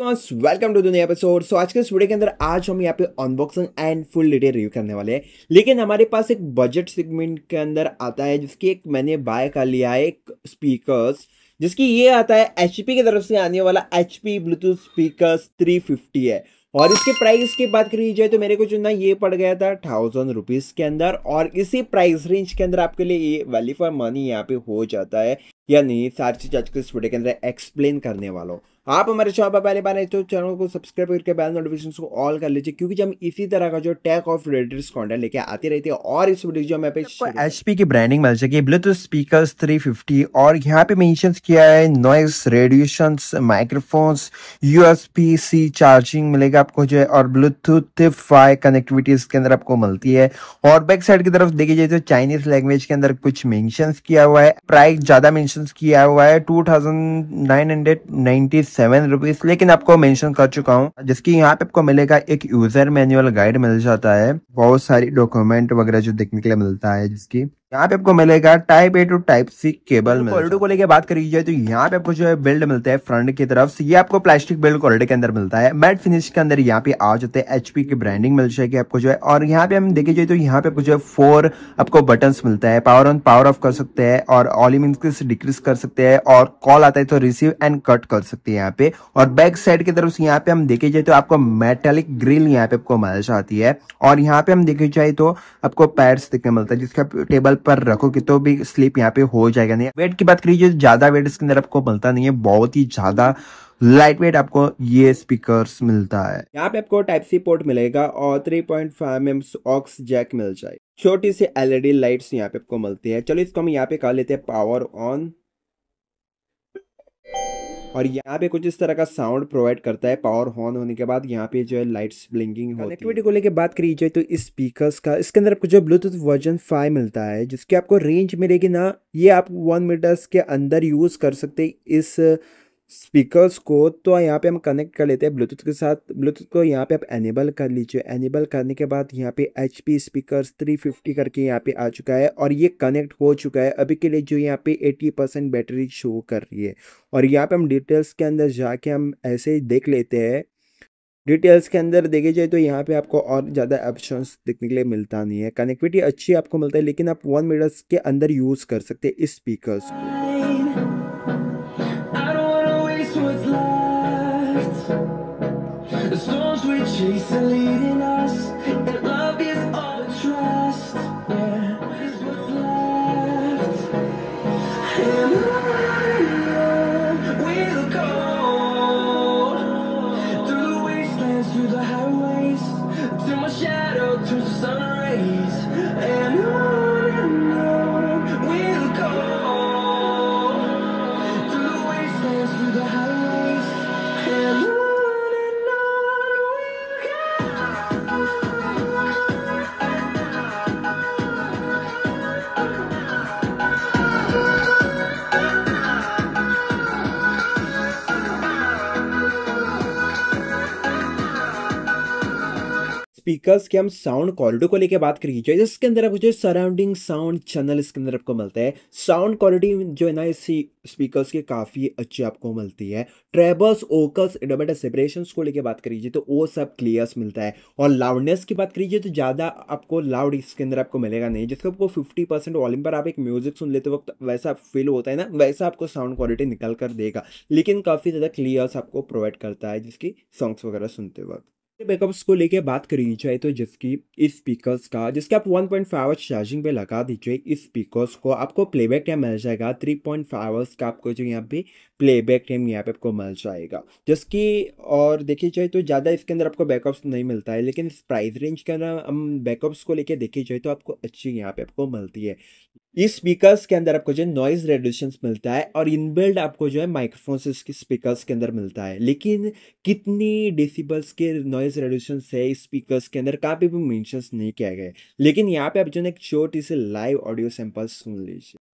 Welcome to दुनिया episode so आज के इस वीडियो के अंदर आज हम यहाँ पे unboxing and full detail review करने वाले हैं लेकिन हमारे पास एक बजट सेगमेंट के अंदर आता है जिसकी एक मैंने बाय कर लिया है एक स्पीकर्स जिसकी ये आता है एच की तरफ से आने वाला एच ब्लूटूथ स्पीकर्स थ्री है और इसके प्राइस की बात करी जाए तो मेरे को जो ना ये पड़ गया था थाउजेंड रुपीज़ के अंदर और इसी प्राइस रेंज के अंदर आपके लिए ये वैल्यू फॉर मनी यहाँ पे हो जाता है या नहीं सारी चीज आज के इस वीडियो के अंदर एक्सप्लेन करने वाला हूँ आप हमारे शॉप पर पहले बार आए तो चैनल को सब्सक्राइब करके बेल नोटिफिकेशन को ऑल कर लीजिए क्योंकि हम इसी तरह का जो टेक ऑफ रिलेटेड कॉन्टेंट लेके आते रहते हैं और इस वीडियो में मैं पे की ब्रांडिंग मिल सके ब्लूटूथ स्पीकर थ्री फिफ्टी और यहाँ पे मैं किया है noise radiation microphones USB C charging मिलेगा आपको जो है और ब्लूटूथ फाइव कनेक्टिविटी इसके अंदर आपको मिलती है और बैक साइड की तरफ देखी जाए तो चाइनीज लैंग्वेज के अंदर कुछ मेंशन किया हुआ है प्राइस ज्यादा मेंशन किया हुआ है two thousand nine hundred ninety seven rupees लेकिन आपको मेंशन कर चुका हूँ जिसकी यहाँ पे आपको मिलेगा एक यूजर मैनुअल गाइड मिल जाता है बहुत सारी डॉक्यूमेंट वगैरह जो देखने के लिए मिलता है जिसकी यहाँ पे आपको मिलेगा type A to type C cable में क्वालिटी को लेकर बात करी जाए तो यहाँ पे आपको जो है बिल्ड मिलता है फ्रंट की तरफ से ये आपको प्लास्टिक बिल्ड क्वालिटी के अंदर मिलता है मैट फिनिश के अंदर यहाँ पे आ जाते हैं एचपी की ब्रांडिंग मिल जाएगी आपको जो है और यहाँ पे हम देखे जाए तो यहाँ पे आपको जो है फोर आपको बटन मिलता है पावर ऑन पावर ऑफ कर सकते हैं और ऑलिम इंक्रीज डिक्रीज कर सकते हैं और कॉल आता है तो रिसीव एंड कट कर सकते हैं यहाँ पे और बैक साइड की तरफ से यहाँ पे हम देखे जाए तो आपको मेटेलिक ग्रिल यहाँ पे आपको मिल जाती है और यहाँ पे हम देखे जाए तो आपको पैड्स देखने मिलता है जिसका टेबल पर रखोगे तो भी स्लिप यहाँ पे हो जाएगा नहीं वेट की बात करिए ज्यादा वेट इसके अंदर आपको मिलता नहीं है बहुत ही ज्यादा लाइट वेट आपको ये स्पीकर्स मिलता है यहाँ पे आपको टाइप सी पोर्ट मिलेगा और 3.5 पॉइंट एम ऑक्स जैक मिल जाए छोटी सी एलईडी लाइट्स e यहाँ पे आपको मिलती है चलो इसको हम यहाँ पे कर लेते हैं पावर ऑन और यहाँ पे कुछ इस तरह का साउंड प्रोवाइड करता है पावर हॉन होने के बाद यहाँ पे जो है लाइट्स ब्लिंकिंग कनेक्टिविटी को लेकर बात करी जाए तो इस स्पीकर्स का इसके अंदर आपको जो ब्लूटूथ वर्जन फाइव मिलता है जिसकी आपको रेंज मिलेगी ना ये आप वन मीटर्स के अंदर यूज़ कर सकते इस स्पीकर्स को तो यहाँ पे हम कनेक्ट कर लेते हैं ब्लूटूथ के साथ ब्लूटूथ को यहाँ पे आप एनेबल कर लीजिए एनेबल करने के बाद यहाँ पे H P speakers three fifty करके यहाँ पे आ चुका है और ये कनेक्ट हो चुका है अभी के लिए जो यहाँ पे एटी परसेंट बैटरी शो कर रही है और यहाँ पे हम डिटेल्स के अंदर जाके हम ऐसे ही देख लेते हैं डिटेल्स के अंदर देखे जाए तो यहाँ पे आपको और ज़्यादा ऑप्शन देखने के लिए मिलता नहीं है कनेक्टिविटी अच्छी आपको मिलता है लेकिन आप वन मीटर्स के अंदर यूज़ कर सकते हैं इस स्पीकर्स को The storms we chase are leading us. Speakers के हम साउंड क्वालिटी को लेकर बात करिए जो इसके अंदर आपको जो सराउंडिंग साउंड चैनल इसके अंदर आपको मिलता है साउंड क्वालिटी जो है ना इसी स्पीकर्स के काफ़ी अच्छी आपको मिलती है ट्रेबल्स ओकस डोमेटा सेपरेशन को लेकर बात करीजिए तो वो सब क्लियर्स मिलता है और लाउडनेस की बात करीजिए तो ज़्यादा आपको लाउड इसके अंदर आपको मिलेगा नहीं जिसको आपको फिफ्टी परसेंट वॉल्यूम पर आप एक म्यूजिक सुन लेते वक्त वैसा फील होता है ना वैसा आपको साउंड क्वालिटी निकल कर देगा लेकिन काफ़ी ज़्यादा क्लियर्स आपको प्रोवाइड करता है जिसकी सॉन्ग्स वगैरह सुनते वक्त बैकअप्स को लेके बात करी जाए तो जिसकी इस स्पीकर्स का जिसके आप 1.5 पॉइंट आवर्स चार्जिंग पे लगा दीजिए इस स्पीकर्स को आपको प्लेबैक टाइम मिल जाएगा 3.5 पॉइंट आवर्स का आपको जो यहाँ पे प्लेबैक टाइम यहाँ पे आपको मिल जाएगा जिसकी और देखी जाए तो ज़्यादा इसके अंदर आपको बैकअप्स नहीं मिलता है लेकिन इस प्राइस रेंज के अंदर हम बैकअप्स को लेकर देखी जाए तो आपको अच्छी यहाँ पे आपको मिलती है ये स्पीकर्स के अंदर आपको जो है नॉइज रेडिएशन मिलता है और इनबिल्ड आपको जो है माइक्रोफोन के स्पीकर्स के अंदर मिलता है लेकिन कितनी डेसिबल्स के नॉइज रेडिएशन है इस स्पीकर्स के अंदर काफी भी मेंशंस नहीं किया गया लेकिन यहाँ पे आप जो है एक छोटी सी लाइव ऑडियो सैंपल सुन लीजिए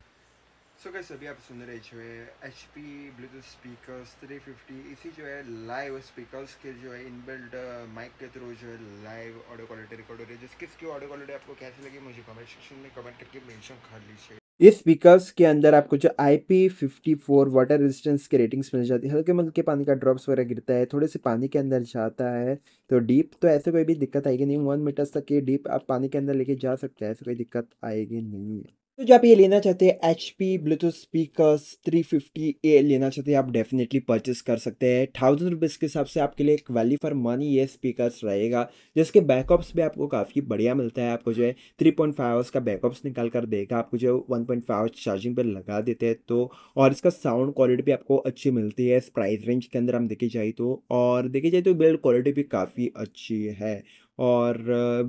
सो so, कैसे अभी आप सुन रहे जो है H P Bluetooth speakers three fifty इसी जो है लाइव स्पीकर्स के जो है इनबिल्ड माइक uh, के थ्रू जो है लाइव ऑडियो क्वालिटी रिकॉर्ड हो रही है जिसकी इसकी ऑडियो क्वालिटी आपको कैसे लगी मुझे कमेंट सेक्शन में कमेंट करके मेंशन कर लीजिए इस स्पीकर्स के अंदर आपको जो I P fifty four water resistance की रेटिंग्स मिल जाती है हल्के मल्के पानी का ड्रॉप्स वगैरह गिरता है थोड़े से पानी के अंदर जाता है तो डीप तो ऐसे कोई भी दिक्कत आएगी नहीं वन मीटर्स तक के डीप आप पानी के अंदर लेके जा सकते हैं ऐसे कोई दिक्कत आएगी नहीं तो जो आप ये लेना चाहते हैं H P Bluetooth speakers three fifty ये लेना चाहते हैं आप डेफिनेटली परचेस कर सकते हैं थाउजेंड रुपीज़ के हिसाब से आपके लिए एक वैल्यू फॉर मनी ये स्पीकर्स रहेगा जिसके बैकअप्स भी आपको काफ़ी बढ़िया मिलता है आपको जो है थ्री पॉइंट फाइव आवर्स का बैकअप्स निकाल कर देगा आपको जो one point five hours charging पर लगा देते हैं तो और इसका साउंड क्वालिटी भी आपको अच्छी मिलती है इस प्राइस रेंज के अंदर हम देखे जाए तो और देखी जाए तो बिल्ड क्वालिटी भी काफ़ी अच्छी है और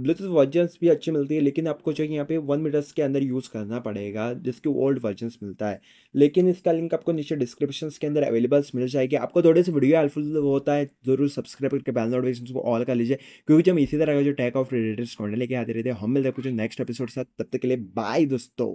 ब्लूटूथ वर्जन्स भी अच्छी मिलती है लेकिन आपको जो यहाँ पे वन मीटर्स के अंदर यूज़ करना पड़ेगा जिसके ओल्ड वर्जन्स मिलता है लेकिन इसका लिंक आपको नीचे डिस्क्रिप्शन के अंदर अवेलेबल्स मिल जाएगी आपको थोड़े से वीडियो हेल्पफुल होता है ज़रूर सब्सक्राइब करके बैल नोटिफिकेशन को ऑल कर लीजिए क्योंकि हम इसी तरह का जो टैक ऑफ रिलेटेड कॉन्टेंट लेके आते रहते हैं हम मिलते हैं कुछ नेक्स्ट एपिसोड साथ तब तक के लिए बाय दोस्तों